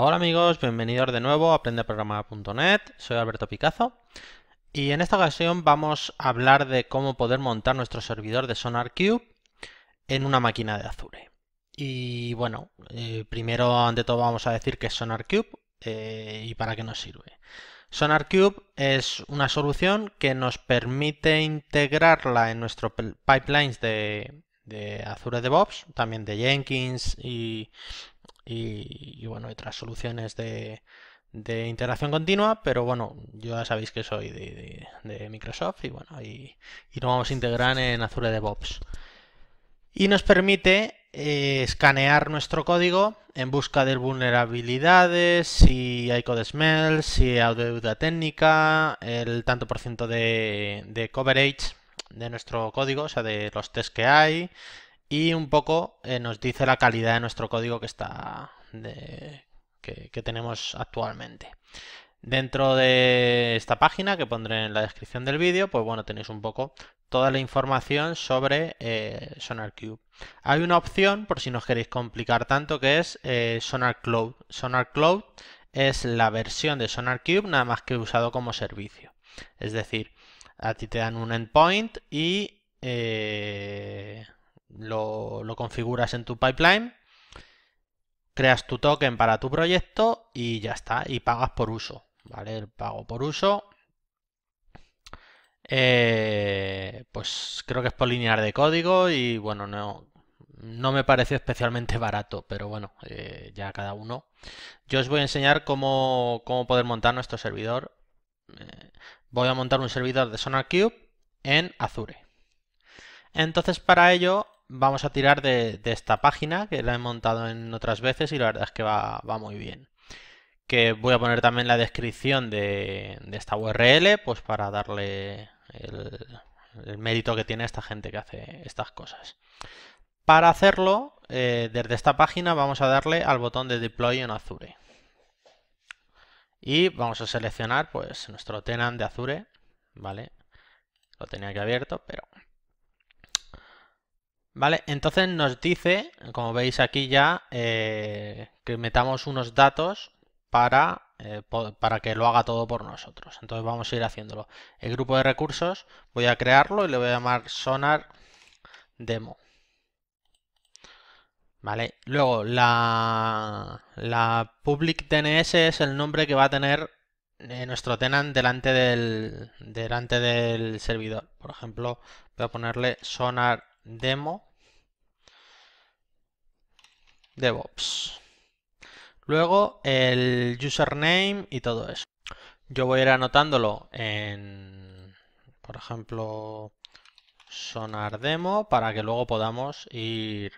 Hola amigos, bienvenidos de nuevo a aprendeprogramar.net, soy Alberto Picazo y en esta ocasión vamos a hablar de cómo poder montar nuestro servidor de Cube en una máquina de Azure. Y bueno, eh, primero ante todo vamos a decir qué es SonarCube eh, y para qué nos sirve. Cube es una solución que nos permite integrarla en nuestros pipelines de, de Azure DevOps, también de Jenkins y y, bueno, otras soluciones de, integración continua, pero bueno, ya sabéis que soy de, Microsoft y bueno, y, vamos a integrar en Azure DevOps. Y nos permite eh, escanear nuestro código en busca de vulnerabilidades, si hay code smell, si hay deuda técnica, el tanto por ciento de, de coverage de nuestro código, o sea, de los tests que hay, y un poco eh, nos dice la calidad de nuestro código que está que, tenemos actualmente. Dentro de esta página que pondré en la descripción del vídeo, pues bueno, tenéis un poco toda la información sobre eh, SonarCube. Hay una opción, por si no queréis complicar tanto, que es eh, SonarCloud. SonarCloud es la versión de SonarCube nada más que usado como servicio. Es decir, a ti te dan un endpoint y... Eh, lo, configuras en tu pipeline, creas tu token para tu proyecto y ya está, y pagas por uso, ¿vale? El pago por uso, eh, pues creo que es por linear de código y bueno, no, no me pareció especialmente barato, pero bueno, eh, ya cada uno. Yo os voy a enseñar cómo, cómo poder montar nuestro servidor. Eh, voy a montar un servidor de SonarCube en Azure. Entonces para ello vamos a tirar de, esta página que la he montado en otras veces y la verdad es que va, muy bien. Que voy a poner también la descripción de, esta URL, pues para darle el, mérito que tiene esta gente que hace estas cosas. Para hacerlo, eh, desde esta página vamos a darle al botón de deploy en Azure. Y vamos a seleccionar pues nuestro tenant de Azure, ¿vale? Lo tenía aquí abierto, pero ¿Vale? Entonces nos dice, como veis aquí ya, eh, que metamos unos datos eh, para, que lo haga todo por nosotros. Entonces vamos a ir haciéndolo. El grupo de recursos voy a crearlo y le voy a llamar sonar demo. ¿Vale? Luego, la, public DNS es el nombre que va a tener eh, nuestro tenant delante del, delante del servidor. Por ejemplo, voy a ponerle sonar demo DevOps. Luego el username y todo eso. Yo voy a ir anotándolo en, por ejemplo, sonar demo para que luego podamos ir,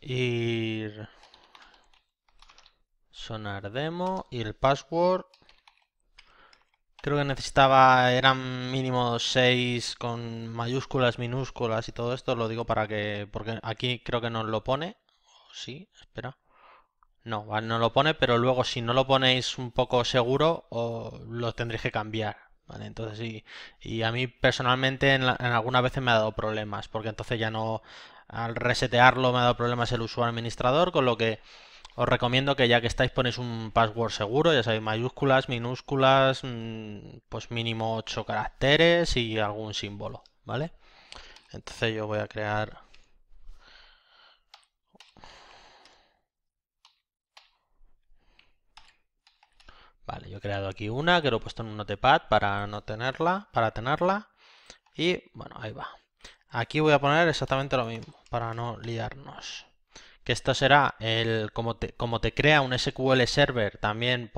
ir, sonar demo y el password. Creo que necesitaba, eran mínimo 6 con mayúsculas, minúsculas y todo esto, lo digo para que, porque aquí creo que nos lo pone sí, espera. No, no lo pone, pero luego si no lo ponéis un poco seguro, lo tendréis que cambiar. Entonces, y, y a mí personalmente en, algunas veces me ha dado problemas, porque entonces ya no, al resetearlo me ha dado problemas el usuario administrador, con lo que os recomiendo que ya que estáis ponéis un password seguro, ya sabéis, mayúsculas, minúsculas, mm, pues mínimo 8 caracteres y algún símbolo, ¿vale? Entonces yo voy a crear yo he creado aquí una que lo he puesto en un notepad para no tenerla, para tenerla. Y bueno, ahí va. Aquí voy a poner exactamente lo mismo para no liarnos. Que esto será el como te, te crea un SQL server también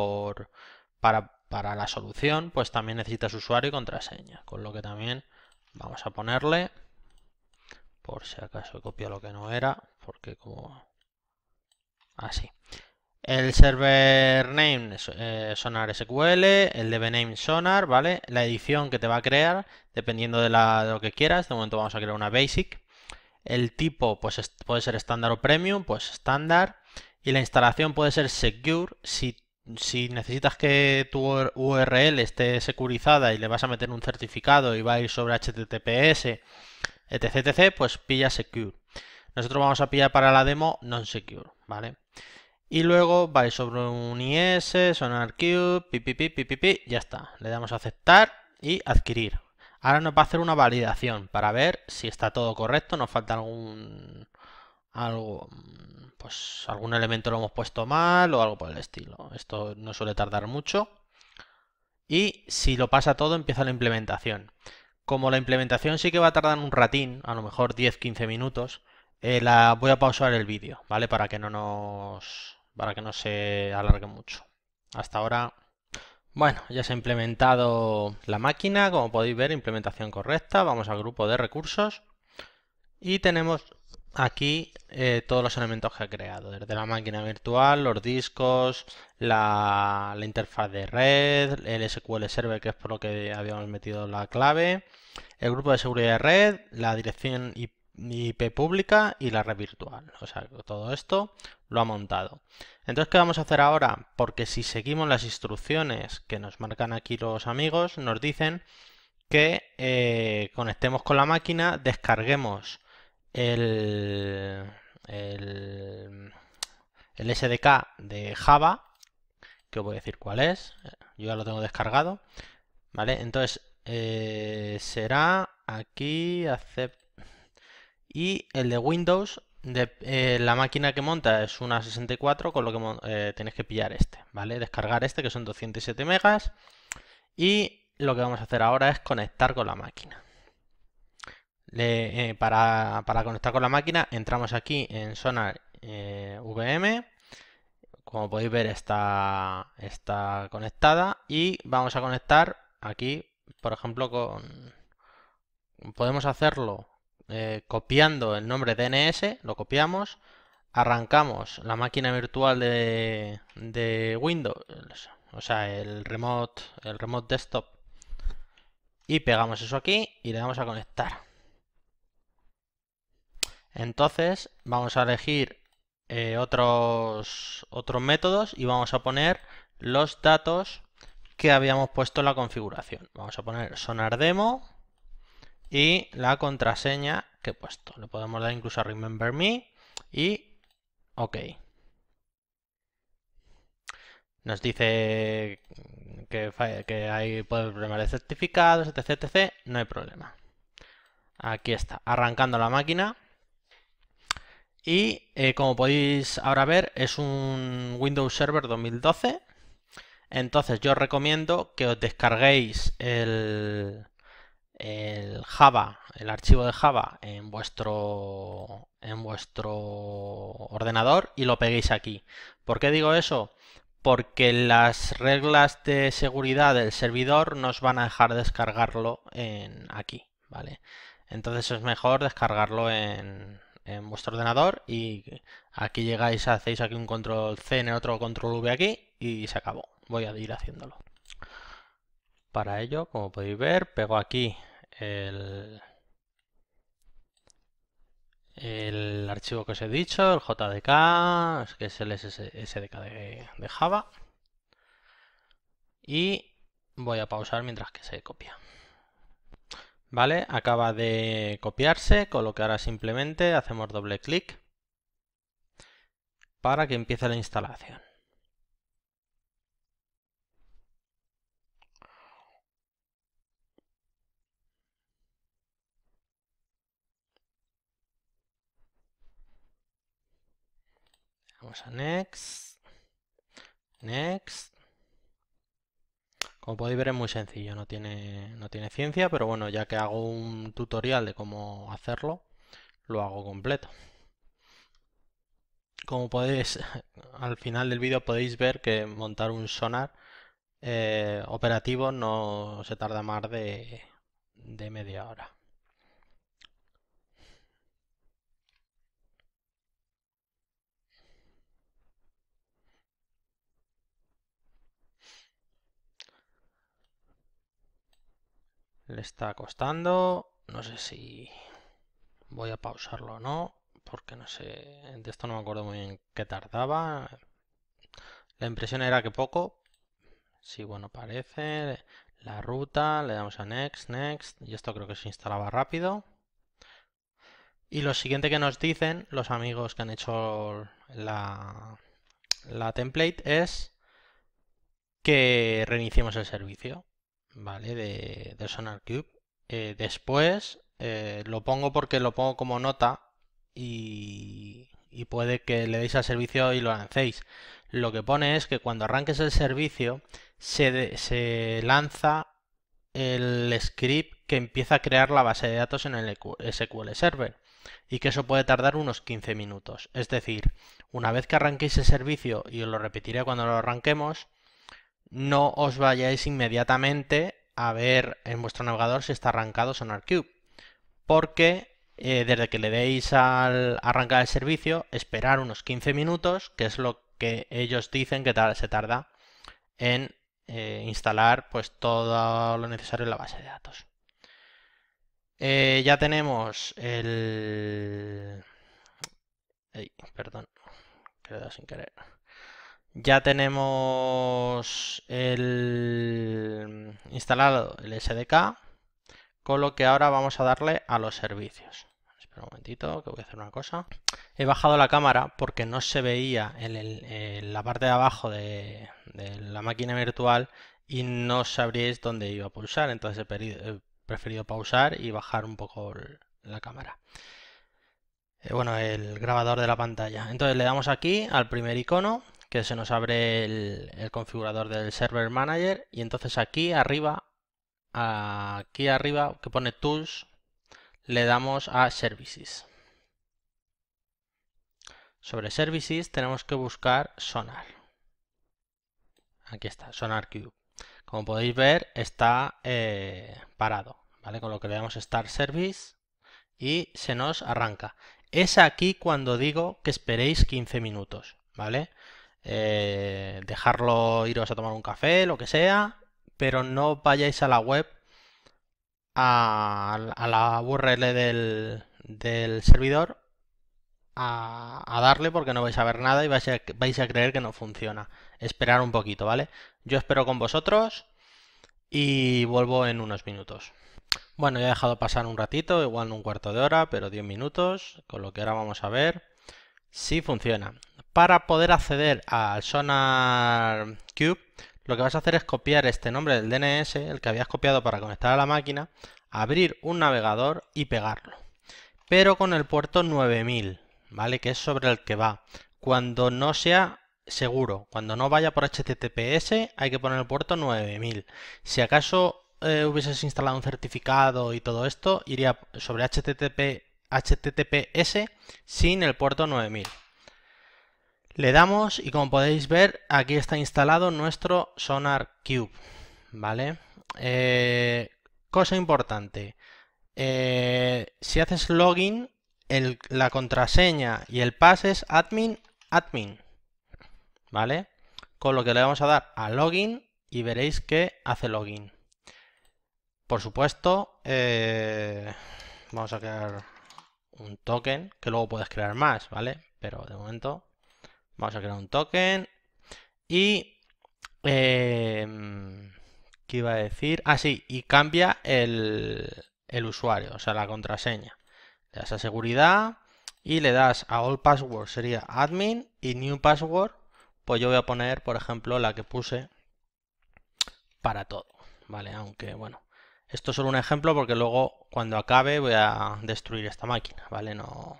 para, la solución, pues también necesitas usuario y contraseña. Con lo que también vamos a ponerle por si acaso he copiado lo que no era, porque como así. El server name eh, sonar SQL, el DB name sonar, ¿vale? La edición que te va a crear, dependiendo de, lo que quieras. De momento vamos a crear una basic. El tipo pues, puede ser estándar o premium, pues estándar. Y la instalación puede ser secure. Si, necesitas que tu URL esté securizada y le vas a meter un certificado y va a ir sobre HTTPS, etc, etc, pues pilla secure. Nosotros vamos a pillar para la demo non secure, ¿vale? vale y luego vais sobre un IS, sonar cube, pipipi, pipipi, ya está. Le damos a aceptar y adquirir. Ahora nos va a hacer una validación para ver si está todo correcto, nos falta algún algo mm, pues algún elemento lo hemos puesto mal o algo por el estilo. Esto no suele tardar mucho. Y si lo pasa todo, empieza la implementación. Como la implementación sí que va a tardar un ratín, a lo mejor 10-15 minutos, eh, voy a pausar el vídeo, ¿vale? Para que no nos. Para que no se alargue mucho. Hasta ahora. Bueno, ya se ha implementado la máquina, como podéis ver, implementación correcta. Vamos al grupo de recursos y tenemos aquí eh, todos los elementos que ha creado, desde la máquina virtual, los discos, la, la, interfaz de red, el SQL Server, que es por lo que habíamos metido la clave, el grupo de seguridad de red, la dirección IP IP pública y la red virtual. O sea, todo esto lo ha montado. Entonces, ¿qué vamos a hacer ahora? Porque si seguimos las instrucciones que nos marcan aquí los amigos, nos dicen que eh, conectemos con la máquina, descarguemos el, el, SDK de Java, que os voy a decir cuál es, yo ya lo tengo descargado, ¿vale? Entonces, eh, será aquí, acepto y el de Windows, de, eh, la máquina que monta es una 64, con lo que eh, tenéis que pillar este, ¿vale? Descargar este que son 207 megas y lo que vamos a hacer ahora es conectar con la máquina. Eh, para, conectar con la máquina entramos aquí en Sonar VM, como podéis ver está, está conectada y vamos a conectar aquí, por ejemplo, con... Podemos hacerlo eh, copiando el nombre DNS, lo copiamos, arrancamos la máquina virtual de, Windows, o sea, el remote, el desktop, y pegamos eso aquí y le damos a conectar. Entonces vamos a elegir eh, otros, otros métodos y vamos a poner los datos que habíamos puesto en la configuración. Vamos a poner sonar demo y la contraseña que he puesto. Le podemos dar incluso a Remember Me y OK. Nos dice que, hay problemas de certificados, etc, No hay problema. Aquí está, arrancando la máquina. Y eh, como podéis ahora ver, es un Windows Server 2012. Entonces yo os recomiendo que os descarguéis el, el Java, el archivo de Java en vuestro, en vuestro ordenador y lo peguéis aquí. ¿Por qué digo eso? Porque las reglas de seguridad del servidor nos van a dejar descargarlo en aquí, ¿vale? Entonces es mejor descargarlo en, en vuestro ordenador y aquí llegáis, hacéis aquí un control C en el otro control V aquí y se acabó. Voy a ir haciéndolo. Para ello, como podéis ver, pego aquí el, archivo que os he dicho, el JDK, que es el SDK de, de Java. Y voy a pausar mientras que se copia. ¿Vale? Acaba de copiarse, con lo que ahora simplemente hacemos doble clic para que empiece la instalación. Vamos a Next. Next. Como podéis ver es muy sencillo, no tiene, no tiene ciencia, pero bueno, ya que hago un tutorial de cómo hacerlo, lo hago completo. Como podéis, al final del vídeo podéis ver que montar un sonar eh, operativo no se tarda más de media hora. Le está costando. No sé si voy a pausarlo o no, porque no sé, de esto no me acuerdo muy bien qué tardaba. La impresión era que poco. si bueno, parece. La ruta, le damos a Next, Next, y esto creo que se instalaba rápido. Y lo siguiente que nos dicen los amigos que han hecho la, la template es que reiniciemos el servicio. ¿vale? De, de Sonar Cube. Eh, después eh, lo pongo porque lo pongo como nota y, puede que le deis al servicio y lo lancéis. Lo que pone es que cuando arranques el servicio se, se lanza el script que empieza a crear la base de datos en el SQL Server y que eso puede tardar unos 15 minutos. Es decir, una vez que arranquéis el servicio, y os lo repetiré cuando lo arranquemos, no os vayáis inmediatamente a ver en vuestro navegador si está arrancado SonarCube, porque eh, desde que le deis al arrancar el servicio, esperar unos 15 minutos, que es lo que ellos dicen que se tarda en eh, instalar pues todo lo necesario en la base de datos. Eh, ya tenemos el... perdón, sin querer. Ya tenemos instalado el SDK, con lo que ahora vamos a darle a los servicios. Espera un momentito, que voy a hacer una cosa. He bajado la cámara porque no se veía en, la parte de abajo de, la máquina virtual y no sabríais dónde iba a pulsar, entonces he, preferido pausar y bajar un poco la cámara eh, bueno, el grabador de la pantalla. Entonces le damos aquí al primer icono que se nos abre el, configurador del Server Manager y entonces aquí arriba, aquí arriba que pone Tools, le damos a Services. Sobre Services tenemos que buscar Sonar. Aquí está, Sonar Cube. Como podéis ver, está eh, parado, ¿vale? Con lo que le damos Start Service y se nos arranca. Es aquí cuando digo que esperéis 15 minutos, ¿vale? Eh, dejarlo iros a tomar un café, lo que sea, pero no vayáis a la web a, la URL del, servidor a, darle porque no vais a ver nada y vais a, vais a creer que no funciona. Esperar un poquito, ¿vale? Yo espero con vosotros y vuelvo en unos minutos. Bueno, ya he dejado pasar un ratito, igual no un cuarto de hora, pero 10 minutos, con lo que ahora vamos a ver Sí funciona. Para poder acceder al Sonar Cube, lo que vas a hacer es copiar este nombre del DNS, el que habías copiado para conectar a la máquina, abrir un navegador y pegarlo. Pero con el puerto 9000, ¿vale? Que es sobre el que va. Cuando no sea seguro, cuando no vaya por HTTPS, hay que poner el puerto 9000. Si acaso eh, hubieses instalado un certificado y todo esto, iría sobre HTTP HTTPS sin el puerto 9000. Le damos y como podéis ver aquí está instalado nuestro Sonar Cube, ¿vale? Eh, cosa importante, eh, si haces login, la contraseña y el pass es admin, admin, ¿vale? Con lo que le vamos a dar a login y veréis que hace login. Por supuesto, eh, vamos a crear un token, que luego puedes crear más, ¿vale? Pero de momento vamos a crear un token y... que eh, ¿Qué iba a decir? así ah, y cambia el, el usuario, o sea, la contraseña. Le das a seguridad y le das a all password, sería admin y new password. Pues yo voy a poner, por ejemplo, la que puse para todo, ¿vale? Aunque, bueno, esto es solo un ejemplo porque luego cuando acabe voy a destruir esta máquina, ¿vale? No...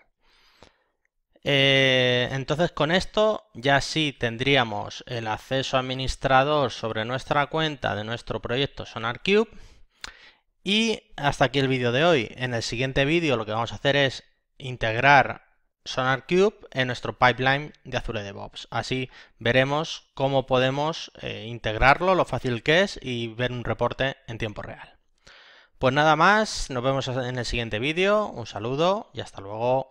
Eh, entonces con esto ya sí tendríamos el acceso administrador sobre nuestra cuenta de nuestro proyecto SonarCube. Y hasta aquí el vídeo de hoy. En el siguiente vídeo lo que vamos a hacer es integrar SonarCube en nuestro pipeline de Azure DevOps. Así veremos cómo podemos eh, integrarlo, lo fácil que es y ver un reporte en tiempo real. Pues nada más, nos vemos en el siguiente vídeo, un saludo y hasta luego.